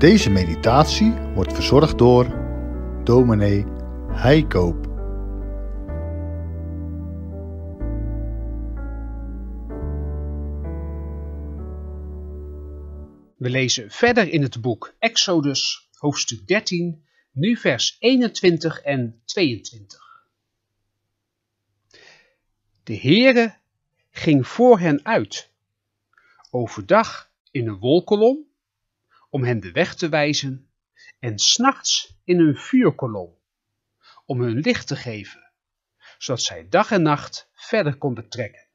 Deze meditatie wordt verzorgd door dominee Heikoop. We lezen verder in het boek Exodus, hoofdstuk 13, nu vers 21 en 22. De Heere ging voor hen uit, overdag in een wolkolom om hen de weg te wijzen, en s'nachts in een vuurkolom, om hun licht te geven, zodat zij dag en nacht verder konden trekken.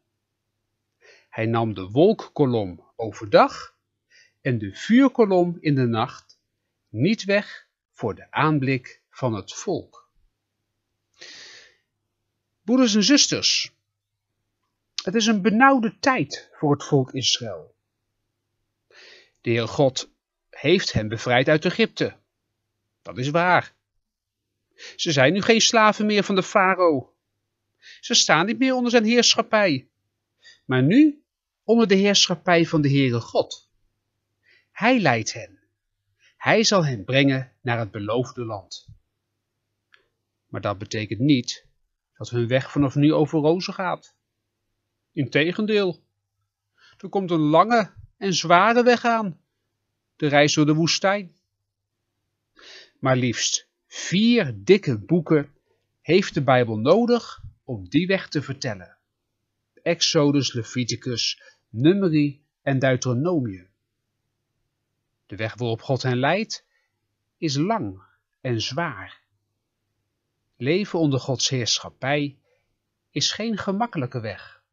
Hij nam de wolkkolom overdag en de vuurkolom in de nacht niet weg voor de aanblik van het volk. Broeders en zusters, het is een benauwde tijd voor het volk Israël. De Heer God heeft hen bevrijd uit Egypte. Dat is waar. Ze zijn nu geen slaven meer van de farao. Ze staan niet meer onder zijn heerschappij, maar nu onder de heerschappij van de Heere God. Hij leidt hen. Hij zal hen brengen naar het beloofde land. Maar dat betekent niet dat hun weg vanaf nu over rozen gaat. Integendeel, er komt een lange en zware weg aan de reis door de woestijn. Maar liefst vier dikke boeken heeft de Bijbel nodig om die weg te vertellen. Exodus, Leviticus, Numeri en Deuteronomie. De weg waarop God hen leidt is lang en zwaar. Leven onder Gods heerschappij is geen gemakkelijke weg.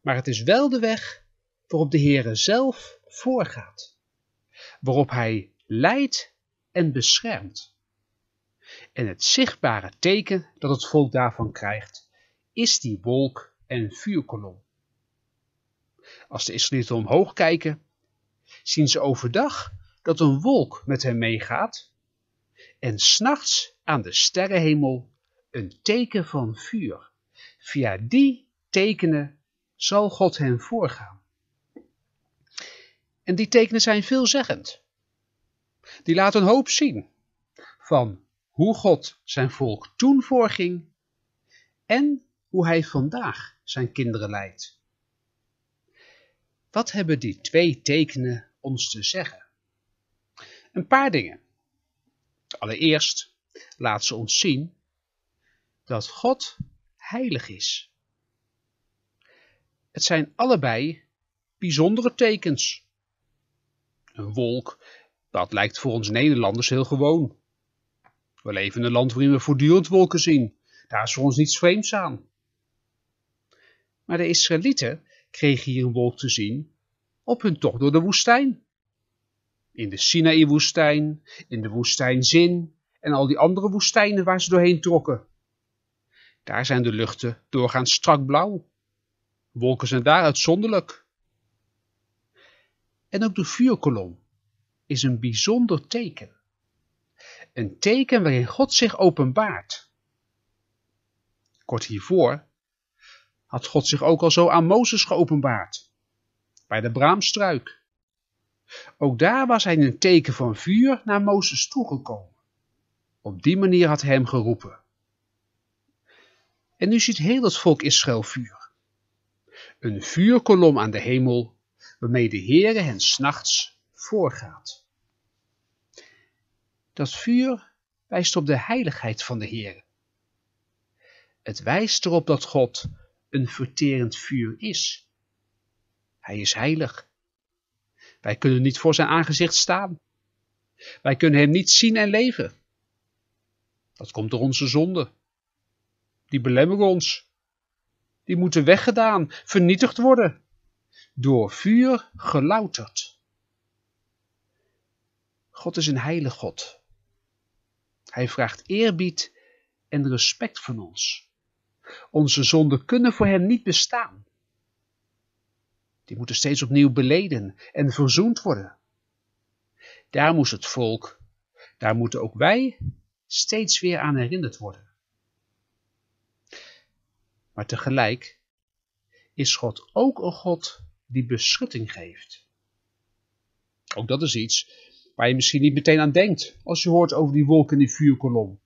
Maar het is wel de weg waarop de Heere zelf voorgaat, waarop hij leidt en beschermt. En het zichtbare teken dat het volk daarvan krijgt, is die wolk en vuurkolom. Als de Israëlieten omhoog kijken, zien ze overdag dat een wolk met hen meegaat en s'nachts aan de sterrenhemel een teken van vuur. Via die tekenen zal God hen voorgaan. En die tekenen zijn veelzeggend. Die laten een hoop zien van hoe God zijn volk toen voorging en hoe hij vandaag zijn kinderen leidt. Wat hebben die twee tekenen ons te zeggen? Een paar dingen. Allereerst laten ze ons zien dat God heilig is. Het zijn allebei bijzondere tekens een wolk, dat lijkt voor ons Nederlanders heel gewoon. We leven in een land waarin we voortdurend wolken zien. Daar is voor ons niets vreemds aan. Maar de Israëlieten kregen hier een wolk te zien op hun tocht door de woestijn. In de Sinaï-woestijn, in de woestijn Zin en al die andere woestijnen waar ze doorheen trokken. Daar zijn de luchten doorgaans strak blauw. Wolken zijn daar uitzonderlijk en ook de vuurkolom is een bijzonder teken. Een teken waarin God zich openbaart. Kort hiervoor had God zich ook al zo aan Mozes geopenbaard, bij de braamstruik. Ook daar was hij in een teken van vuur naar Mozes toegekomen. Op die manier had hij hem geroepen. En nu ziet heel het volk Israël vuur. Een vuurkolom aan de hemel waarmee de Heere hen s'nachts voorgaat. Dat vuur wijst op de heiligheid van de Heere. Het wijst erop dat God een verterend vuur is. Hij is heilig. Wij kunnen niet voor zijn aangezicht staan. Wij kunnen hem niet zien en leven. Dat komt door onze zonden. Die belemmeren ons. Die moeten weggedaan, vernietigd worden door vuur gelouterd. God is een heilige God. Hij vraagt eerbied en respect van ons. Onze zonden kunnen voor hem niet bestaan. Die moeten steeds opnieuw beleden en verzoend worden. Daar moest het volk, daar moeten ook wij steeds weer aan herinnerd worden. Maar tegelijk is God ook een God die beschutting geeft. Ook dat is iets waar je misschien niet meteen aan denkt als je hoort over die wolk en die vuurkolom.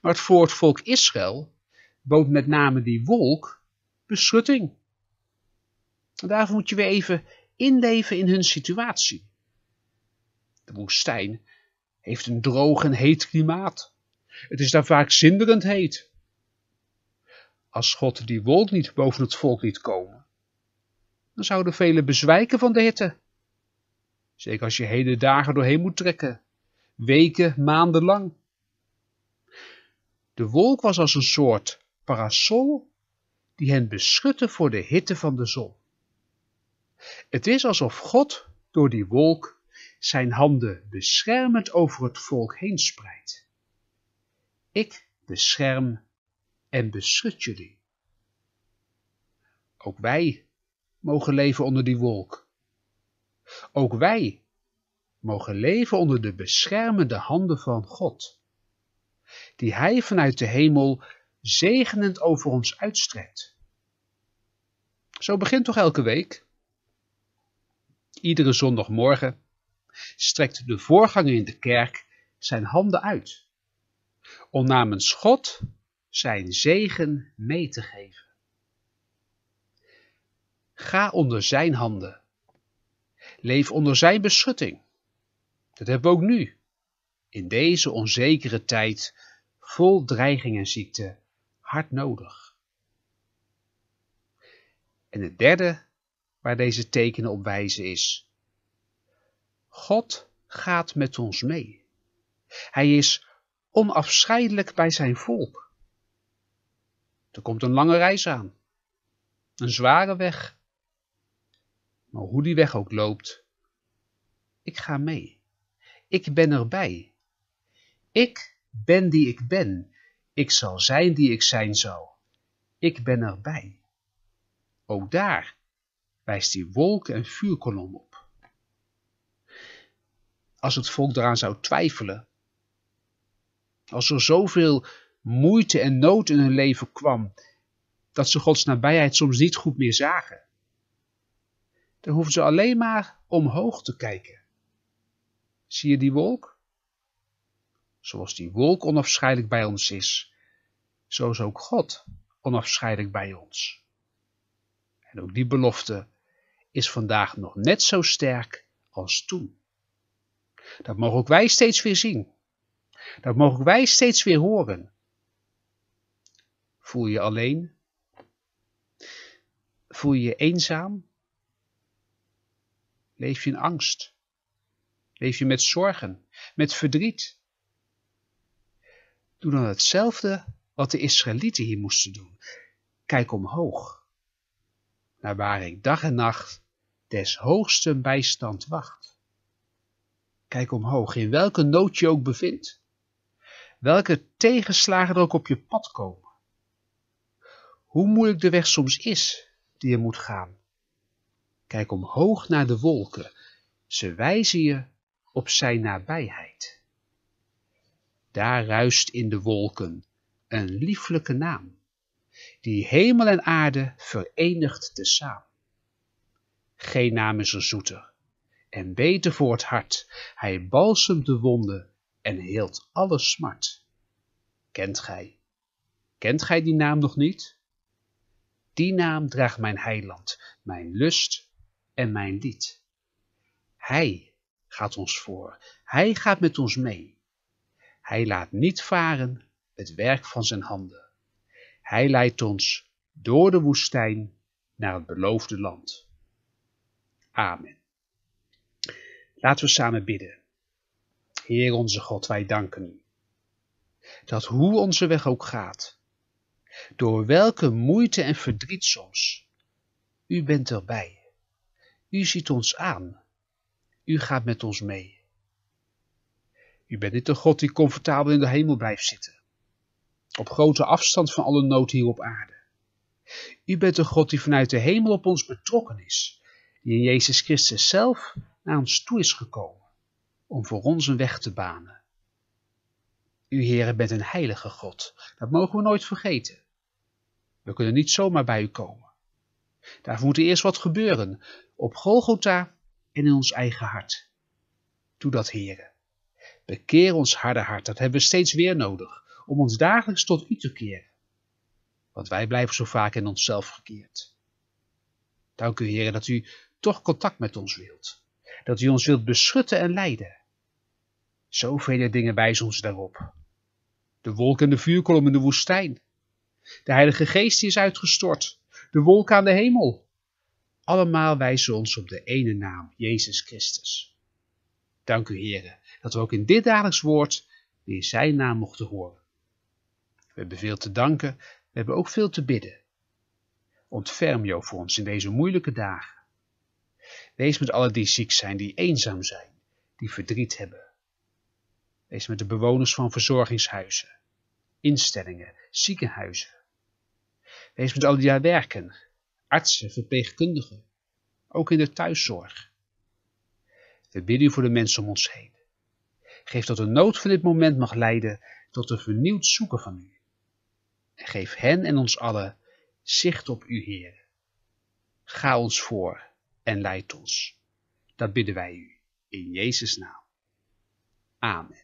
Maar voor het volk Israël bood met name die wolk beschutting. En daarvoor moet je weer even inleven in hun situatie. De woestijn heeft een droog en heet klimaat. Het is daar vaak zinderend heet. Als God die wolk niet boven het volk liet komen, dan zouden velen bezwijken van de hitte. Zeker als je hele dagen doorheen moet trekken, weken, maanden lang. De wolk was als een soort parasol die hen beschutte voor de hitte van de zon. Het is alsof God door die wolk zijn handen beschermend over het volk heen spreidt. Ik bescherm en beschut jullie. Ook wij mogen leven onder die wolk. Ook wij mogen leven onder de beschermende handen van God, die Hij vanuit de hemel zegenend over ons uitstrekt. Zo begint toch elke week? Iedere zondagmorgen strekt de voorganger in de kerk zijn handen uit, om namens God zijn zegen mee te geven. Ga onder zijn handen. Leef onder zijn beschutting. Dat hebben we ook nu. In deze onzekere tijd, vol dreiging en ziekte, hard nodig. En het derde waar deze tekenen op wijzen is: God gaat met ons mee. Hij is onafscheidelijk bij zijn volk. Er komt een lange reis aan, een zware weg, maar hoe die weg ook loopt, ik ga mee. Ik ben erbij. Ik ben die ik ben. Ik zal zijn die ik zijn zal. Ik ben erbij. Ook daar wijst die wolk- en vuurkolom op. Als het volk daaraan zou twijfelen, als er zoveel moeite en nood in hun leven kwam, dat ze Gods nabijheid soms niet goed meer zagen, dan hoeven ze alleen maar omhoog te kijken. Zie je die wolk? Zoals die wolk onafscheidelijk bij ons is, zo is ook God onafscheidelijk bij ons. En ook die belofte is vandaag nog net zo sterk als toen. Dat mogen ook wij steeds weer zien. Dat mogen ook wij steeds weer horen. Voel je alleen? Voel je eenzaam? Leef je in angst? Leef je met zorgen, met verdriet? Doe dan hetzelfde wat de Israëlieten hier moesten doen. Kijk omhoog, naar waar ik dag en nacht des hoogsten bijstand wacht. Kijk omhoog, in welke nood je ook bevindt, welke tegenslagen er ook op je pad komen. Hoe moeilijk de weg soms is die je moet gaan, Kijk omhoog naar de wolken. Ze wijzen je op zijn nabijheid. Daar ruist in de wolken een lieflijke naam, die hemel en aarde verenigt tezaam. Geen naam is er zoeter en beter voor het hart. Hij balsemt de wonden en heelt alle smart. Kent gij, kent gij die naam nog niet? Die naam draagt mijn heiland, mijn lust en mijn lied. Hij gaat ons voor, hij gaat met ons mee. Hij laat niet varen het werk van zijn handen. Hij leidt ons door de woestijn naar het beloofde land. Amen. Laten we samen bidden. Heer onze God, wij danken u. Dat hoe onze weg ook gaat, door welke moeite en verdriet soms, u bent erbij. U ziet ons aan. U gaat met ons mee. U bent niet de God die comfortabel in de hemel blijft zitten, op grote afstand van alle nood hier op aarde. U bent de God die vanuit de hemel op ons betrokken is, die in Jezus Christus zelf naar ons toe is gekomen, om voor ons een weg te banen. U, Heere, bent een heilige God, dat mogen we nooit vergeten. We kunnen niet zomaar bij u komen. Daar moet er eerst wat gebeuren. Op Golgotha en in ons eigen hart. Doe dat, heren. Bekeer ons harde hart, dat hebben we steeds weer nodig, om ons dagelijks tot u te keren. Want wij blijven zo vaak in onszelf gekeerd. Dank u, heren, dat u toch contact met ons wilt. Dat u ons wilt beschutten en leiden. Zoveel dingen wijzen ons daarop. De wolk en de vuurkolom in de woestijn. De Heilige Geest die is uitgestort de wolk aan de hemel. Allemaal wijzen ons op de ene naam, Jezus Christus. Dank u, heren, dat we ook in dit dagelijks woord weer zijn naam mochten horen. We hebben veel te danken, we hebben ook veel te bidden. Ontferm jou voor ons in deze moeilijke dagen. Wees met alle die ziek zijn, die eenzaam zijn, die verdriet hebben. Wees met de bewoners van verzorgingshuizen, instellingen, ziekenhuizen. Wees met al die daar werken. Artsen, verpleegkundigen. Ook in de thuiszorg. We bidden u voor de mensen om ons heen. Geef dat de nood van dit moment mag leiden tot een vernieuwd zoeken van u. En geef hen en ons allen zicht op u, Heer. Ga ons voor en leid ons. Dat bidden wij u, in Jezus' naam. Amen.